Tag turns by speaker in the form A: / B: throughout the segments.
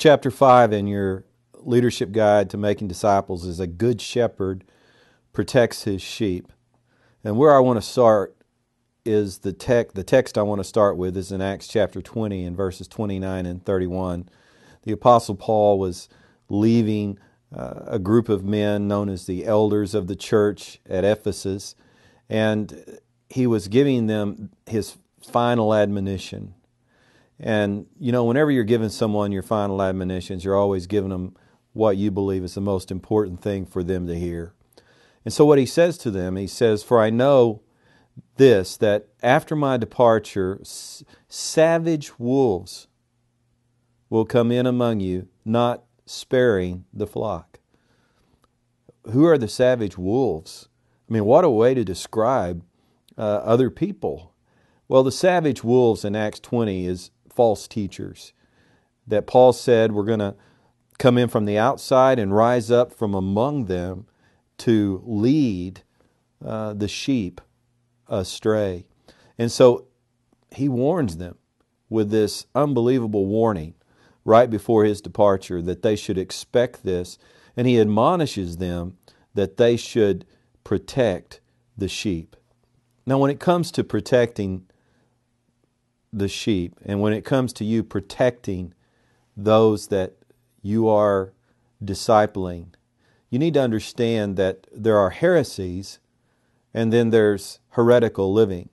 A: chapter 5 in your leadership guide to making disciples is a good shepherd protects his sheep. And where I want to start is the text the text I want to start with is in Acts chapter 20 and verses 29 and 31. The apostle Paul was leaving uh, a group of men known as the elders of the church at Ephesus and he was giving them his final admonition. And, you know, whenever you're giving someone your final admonitions, you're always giving them what you believe is the most important thing for them to hear. And so, what he says to them, he says, For I know this, that after my departure, savage wolves will come in among you, not sparing the flock. Who are the savage wolves? I mean, what a way to describe uh, other people. Well, the savage wolves in Acts 20 is false teachers that Paul said we're going to come in from the outside and rise up from among them to lead uh, the sheep astray. And so he warns them with this unbelievable warning right before his departure that they should expect this. And he admonishes them that they should protect the sheep. Now, when it comes to protecting the sheep, and when it comes to you protecting those that you are discipling, you need to understand that there are heresies and then there's heretical living.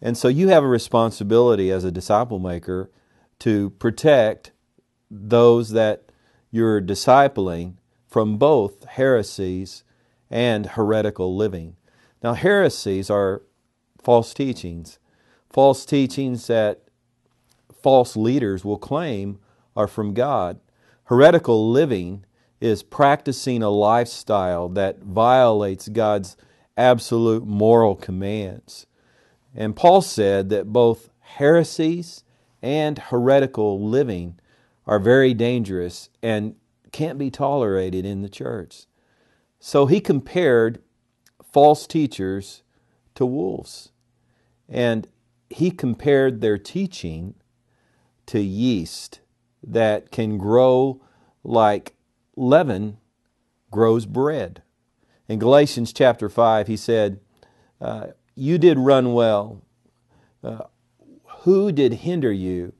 A: And so you have a responsibility as a disciple maker to protect those that you're discipling from both heresies and heretical living. Now, heresies are false teachings false teachings that false leaders will claim are from God. Heretical living is practicing a lifestyle that violates God's absolute moral commands. And Paul said that both heresies and heretical living are very dangerous and can't be tolerated in the church. So he compared false teachers to wolves. And he compared their teaching to yeast that can grow like leaven grows bread. In Galatians chapter 5, he said, uh, You did run well. Uh, who did hinder you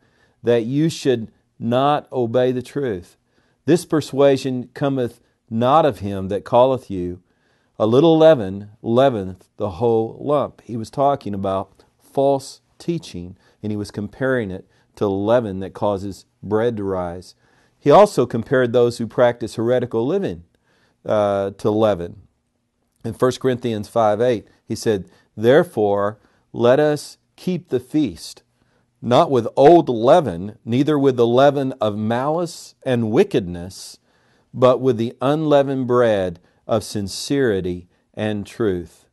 A: that you should not obey the truth? This persuasion cometh not of him that calleth you. A little leaven leaveneth the whole lump. He was talking about false teaching, and he was comparing it to leaven that causes bread to rise. He also compared those who practice heretical living uh, to leaven. In 1 Corinthians 5 8, he said, Therefore, let us keep the feast, not with old leaven, neither with the leaven of malice and wickedness, but with the unleavened bread of sincerity and truth.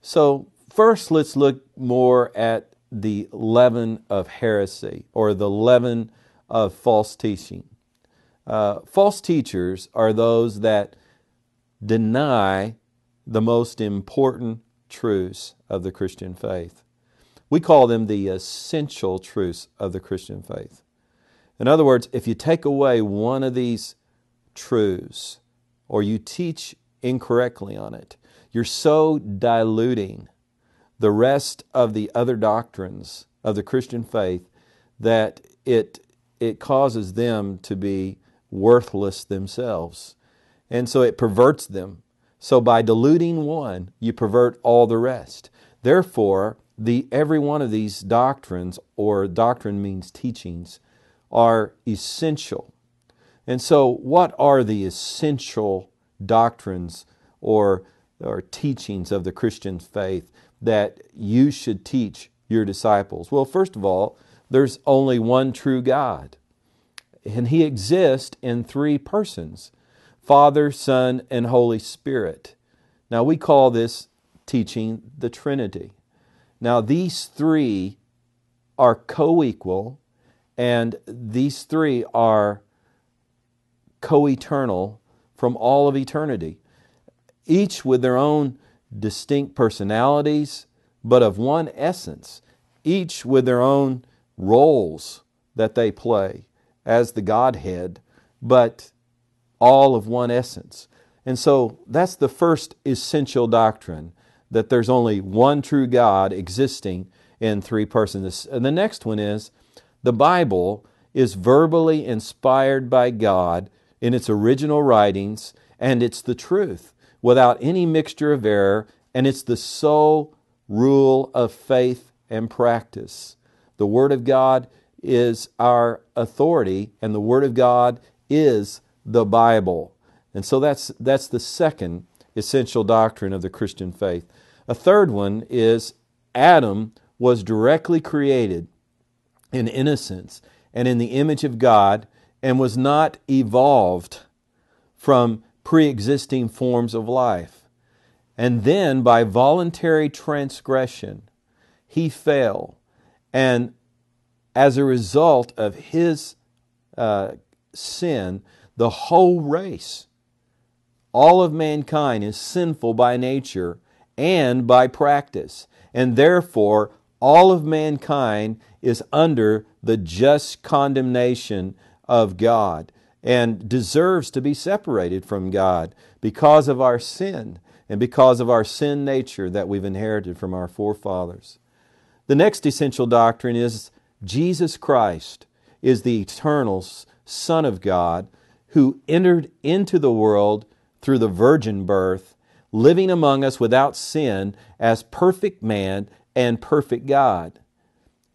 A: So First, let's look more at the leaven of heresy or the leaven of false teaching. Uh, false teachers are those that deny the most important truths of the Christian faith. We call them the essential truths of the Christian faith. In other words, if you take away one of these truths or you teach incorrectly on it, you're so diluting the rest of the other doctrines of the Christian faith that it, it causes them to be worthless themselves. And so it perverts them. So by diluting one, you pervert all the rest. Therefore, the, every one of these doctrines, or doctrine means teachings, are essential. And so, what are the essential doctrines or, or teachings of the Christian faith? that you should teach your disciples? Well, first of all, there's only one true God, and He exists in three persons Father, Son, and Holy Spirit. Now, we call this teaching the Trinity. Now, these three are co equal, and these three are co eternal from all of eternity, each with their own distinct personalities, but of one essence, each with their own roles that they play as the Godhead, but all of one essence. And so that's the first essential doctrine that there's only one true God existing in three persons. And the next one is the Bible is verbally inspired by God in its original writings, and it's the truth without any mixture of error, and it's the sole rule of faith and practice. The Word of God is our authority, and the Word of God is the Bible. And so that's, that's the second essential doctrine of the Christian faith. A third one is Adam was directly created in innocence and in the image of God and was not evolved from pre existing forms of life. And then by voluntary transgression, he fell. And as a result of his uh, sin, the whole race, all of mankind, is sinful by nature and by practice. And therefore, all of mankind is under the just condemnation of God and deserves to be separated from God because of our sin and because of our sin nature that we've inherited from our forefathers. The next essential doctrine is Jesus Christ is the eternal Son of God who entered into the world through the virgin birth, living among us without sin as perfect man and perfect God.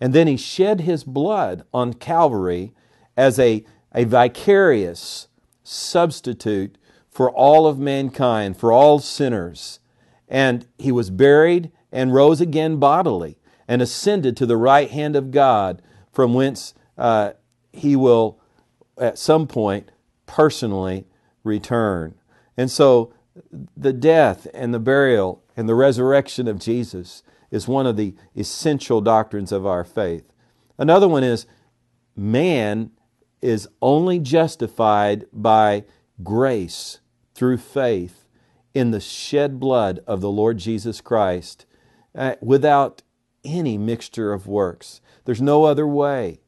A: And then he shed his blood on Calvary as a a vicarious substitute for all of mankind, for all sinners. And he was buried and rose again bodily and ascended to the right hand of God, from whence uh, he will at some point personally return. And so the death and the burial and the resurrection of Jesus is one of the essential doctrines of our faith. Another one is man is only justified by grace through faith in the shed blood of the Lord Jesus Christ uh, without any mixture of works. There's no other way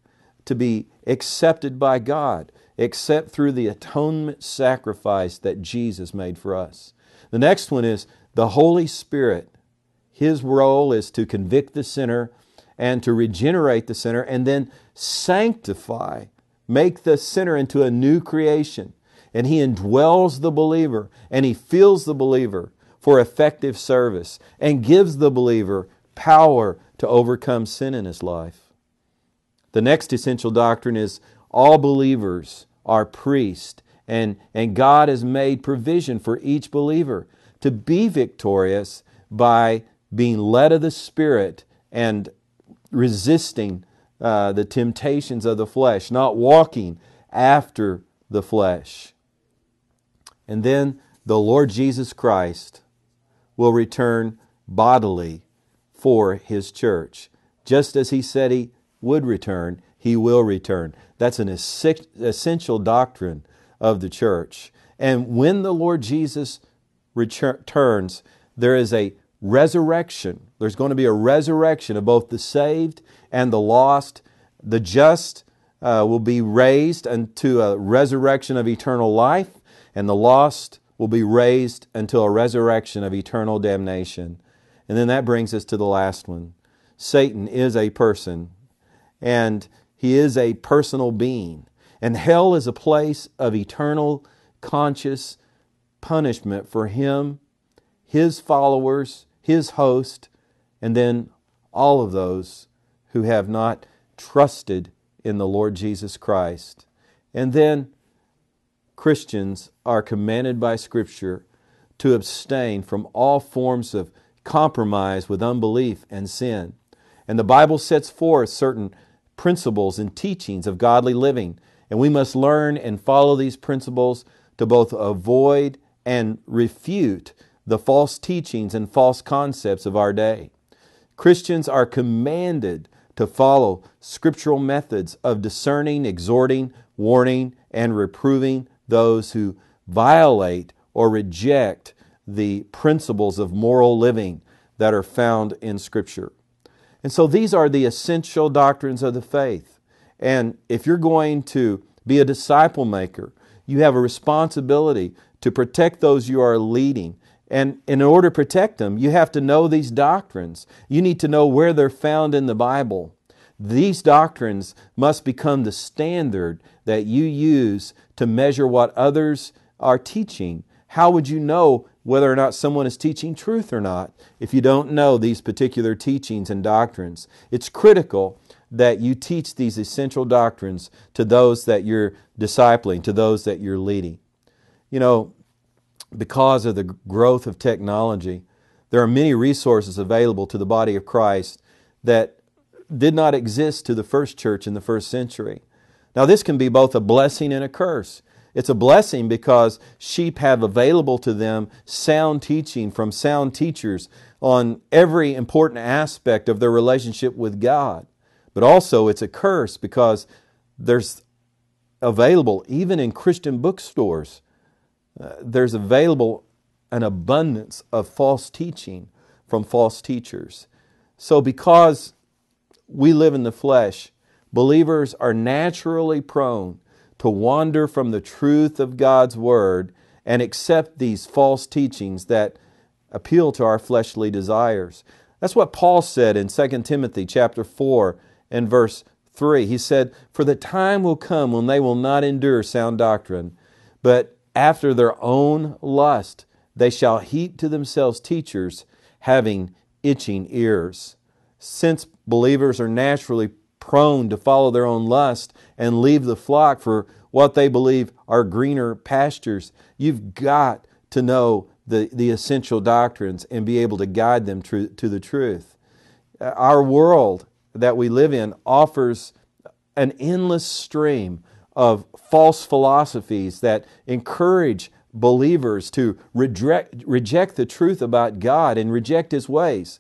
A: to be accepted by God except through the atonement sacrifice that Jesus made for us. The next one is the Holy Spirit. His role is to convict the sinner and to regenerate the sinner and then sanctify make the sinner into a new creation. And he indwells the believer and he fills the believer for effective service and gives the believer power to overcome sin in his life. The next essential doctrine is all believers are priests, and, and God has made provision for each believer to be victorious by being led of the Spirit and resisting uh, the temptations of the flesh, not walking after the flesh. And then the Lord Jesus Christ will return bodily for his church. Just as he said he would return, he will return. That's an essential doctrine of the church. And when the Lord Jesus returns, there is a resurrection. There's going to be a resurrection of both the saved and the lost. The just uh, will be raised unto a resurrection of eternal life, and the lost will be raised until a resurrection of eternal damnation. And then that brings us to the last one Satan is a person, and he is a personal being. And hell is a place of eternal conscious punishment for him, his followers, his host, and then all of those who have not trusted in the Lord Jesus Christ. And then Christians are commanded by Scripture to abstain from all forms of compromise with unbelief and sin. And the Bible sets forth certain principles and teachings of godly living, and we must learn and follow these principles to both avoid and refute the false teachings and false concepts of our day. Christians are commanded to follow scriptural methods of discerning, exhorting, warning, and reproving those who violate or reject the principles of moral living that are found in Scripture. And so these are the essential doctrines of the faith. And if you're going to be a disciple maker, you have a responsibility to protect those you are leading and in order to protect them, you have to know these doctrines. You need to know where they're found in the Bible. These doctrines must become the standard that you use to measure what others are teaching. How would you know whether or not someone is teaching truth or not if you don't know these particular teachings and doctrines? It's critical that you teach these essential doctrines to those that you're discipling, to those that you're leading. You know, because of the growth of technology, there are many resources available to the body of Christ that did not exist to the first church in the first century. Now, this can be both a blessing and a curse. It's a blessing because sheep have available to them sound teaching from sound teachers on every important aspect of their relationship with God. But also, it's a curse because there's available, even in Christian bookstores, uh, there's available an abundance of false teaching from false teachers. So, because we live in the flesh, believers are naturally prone to wander from the truth of God's Word and accept these false teachings that appeal to our fleshly desires. That's what Paul said in 2 Timothy chapter 4 and verse 3. He said, For the time will come when they will not endure sound doctrine, but after their own lust. They shall heap to themselves teachers having itching ears. Since believers are naturally prone to follow their own lust and leave the flock for what they believe are greener pastures, you've got to know the, the essential doctrines and be able to guide them to, to the truth. Uh, our world that we live in offers an endless stream of false philosophies that encourage believers to reject, reject the truth about God and reject His ways.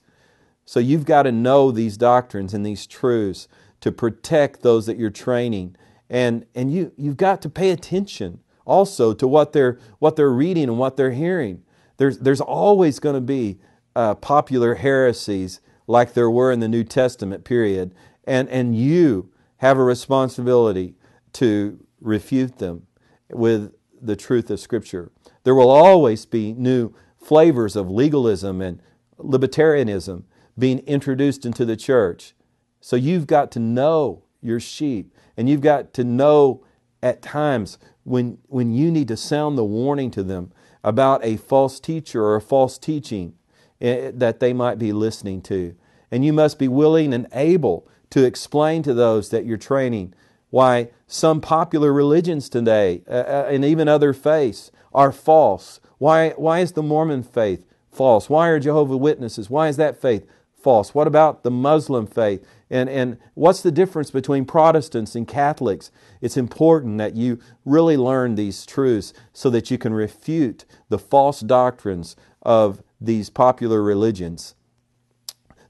A: So you've got to know these doctrines and these truths to protect those that you're training. And, and you, you've got to pay attention also to what they're, what they're reading and what they're hearing. There's, there's always going to be uh, popular heresies like there were in the New Testament period. And, and you have a responsibility to refute them with the truth of Scripture. There will always be new flavors of legalism and libertarianism being introduced into the church. So you've got to know your sheep, and you've got to know at times when, when you need to sound the warning to them about a false teacher or a false teaching eh, that they might be listening to. And you must be willing and able to explain to those that you're training why some popular religions today uh, uh, and even other faiths are false. Why, why is the Mormon faith false? Why are Jehovah Witnesses? Why is that faith false? What about the Muslim faith? And, and what's the difference between Protestants and Catholics? It's important that you really learn these truths so that you can refute the false doctrines of these popular religions.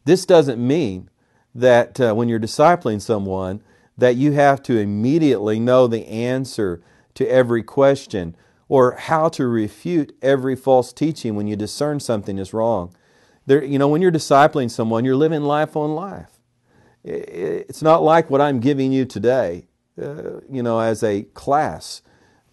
A: This doesn't mean that uh, when you're discipling someone, that you have to immediately know the answer to every question or how to refute every false teaching when you discern something is wrong. There, you know, when you're discipling someone, you're living life on life. It's not like what I'm giving you today, uh, you know, as a class.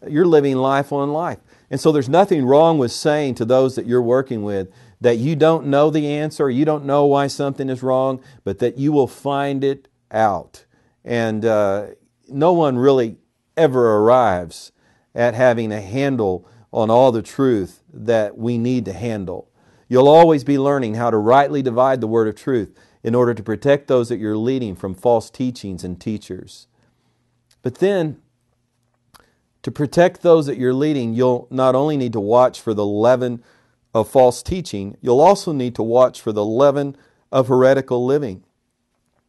A: You're living life on life. And so there's nothing wrong with saying to those that you're working with that you don't know the answer, you don't know why something is wrong, but that you will find it out and uh, no one really ever arrives at having a handle on all the truth that we need to handle. You'll always be learning how to rightly divide the word of truth in order to protect those that you're leading from false teachings and teachers. But then, to protect those that you're leading, you'll not only need to watch for the leaven of false teaching, you'll also need to watch for the leaven of heretical living.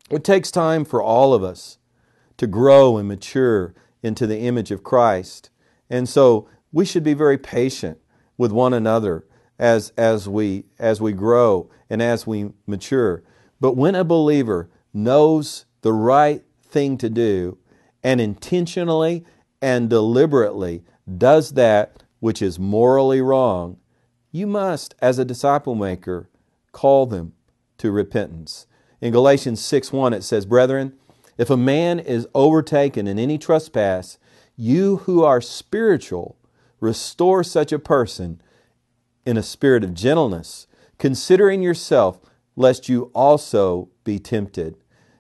A: It takes time for all of us to grow and mature into the image of Christ. And so we should be very patient with one another as, as, we, as we grow and as we mature. But when a believer knows the right thing to do and intentionally and deliberately does that which is morally wrong, you must, as a disciple maker, call them to repentance. In Galatians 6 1, it says, Brethren, if a man is overtaken in any trespass, you who are spiritual, restore such a person in a spirit of gentleness, considering yourself, lest you also be tempted.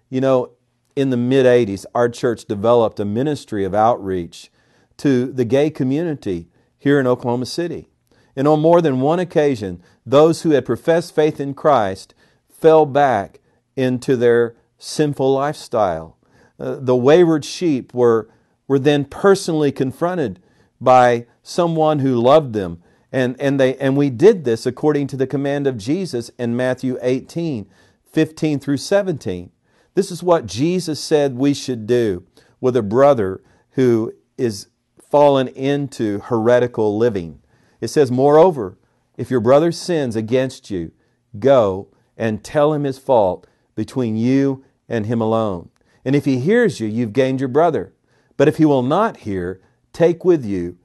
A: You know, in the mid 80s, our church developed a ministry of outreach to the gay community here in Oklahoma City. And on more than one occasion, those who had professed faith in Christ fell back into their sinful lifestyle. Uh, the wayward sheep were, were then personally confronted by someone who loved them. And, and, they, and we did this according to the command of Jesus in Matthew 18 15 through 17. This is what Jesus said we should do with a brother who is fallen into heretical living. It says, Moreover, if your brother sins against you, go and tell him his fault between you and him alone. And if he hears you, you've gained your brother. But if he will not hear, take with you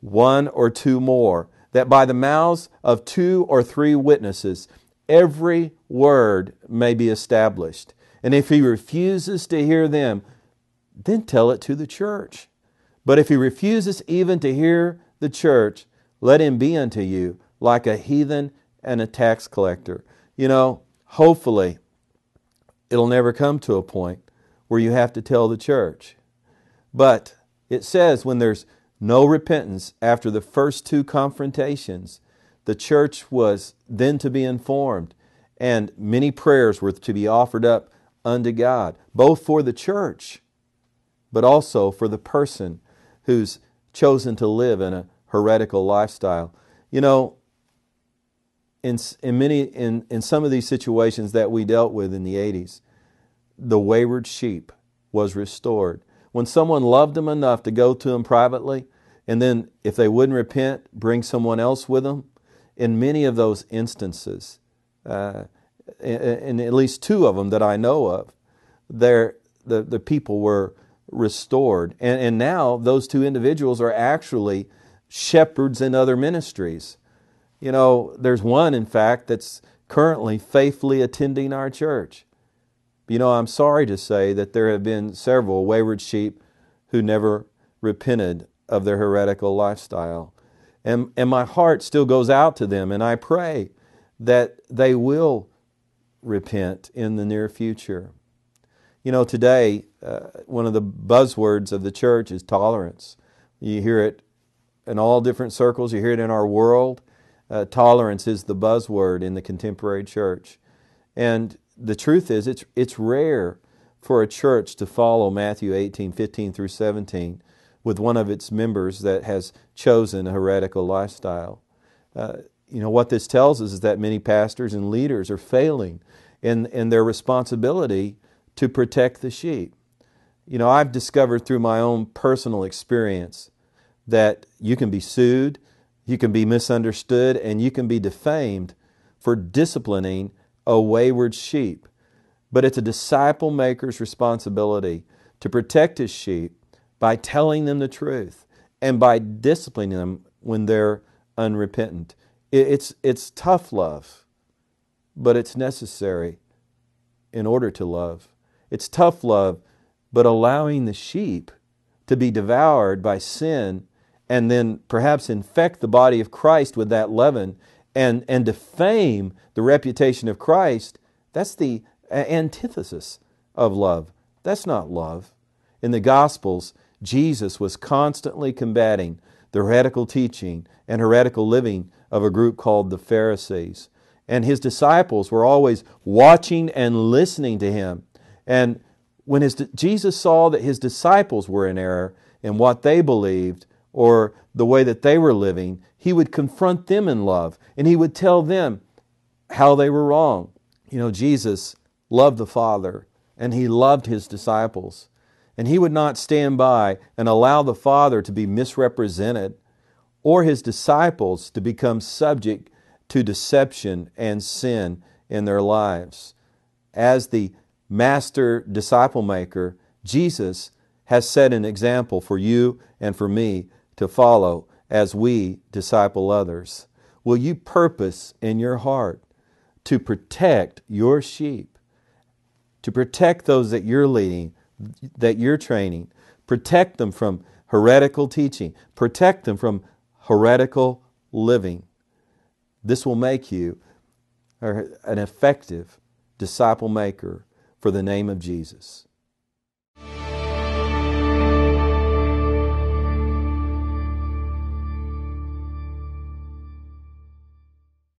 A: one or two more, that by the mouths of two or three witnesses every word may be established. And if he refuses to hear them, then tell it to the church. But if he refuses even to hear the church, let him be unto you like a heathen and a tax collector. You know, hopefully, It'll never come to a point where you have to tell the church. But it says when there's no repentance after the first two confrontations, the church was then to be informed, and many prayers were to be offered up unto God, both for the church, but also for the person who's chosen to live in a heretical lifestyle. You know, in, in, many, in, in some of these situations that we dealt with in the 80s, the wayward sheep was restored. When someone loved them enough to go to them privately, and then if they wouldn't repent, bring someone else with them, in many of those instances, uh, in, in at least two of them that I know of, there the, the people were restored. And, and now those two individuals are actually shepherds in other ministries. You know, there's one, in fact, that's currently faithfully attending our church. You know, I'm sorry to say that there have been several wayward sheep who never repented of their heretical lifestyle. And, and my heart still goes out to them, and I pray that they will repent in the near future. You know, today, uh, one of the buzzwords of the church is tolerance. You hear it in all different circles, you hear it in our world. Uh, tolerance is the buzzword in the contemporary church. And the truth is, it's, it's rare for a church to follow Matthew 18 15 through 17 with one of its members that has chosen a heretical lifestyle. Uh, you know, what this tells us is that many pastors and leaders are failing in, in their responsibility to protect the sheep. You know, I've discovered through my own personal experience that you can be sued you can be misunderstood and you can be defamed for disciplining a wayward sheep. But it's a disciple maker's responsibility to protect his sheep by telling them the truth and by disciplining them when they're unrepentant. It's, it's tough love, but it's necessary in order to love. It's tough love, but allowing the sheep to be devoured by sin and then perhaps infect the body of Christ with that leaven and, and defame the reputation of Christ, that's the antithesis of love. That's not love. In the Gospels, Jesus was constantly combating the heretical teaching and heretical living of a group called the Pharisees. And his disciples were always watching and listening to him. And when his, Jesus saw that his disciples were in error in what they believed, or the way that they were living, he would confront them in love and he would tell them how they were wrong. You know, Jesus loved the Father and he loved his disciples. And he would not stand by and allow the Father to be misrepresented or his disciples to become subject to deception and sin in their lives. As the master disciple maker, Jesus has set an example for you and for me to follow as we disciple others? Will you purpose in your heart to protect your sheep, to protect those that you're leading, that you're training, protect them from heretical teaching, protect them from heretical living? This will make you an effective disciple maker for the name of Jesus.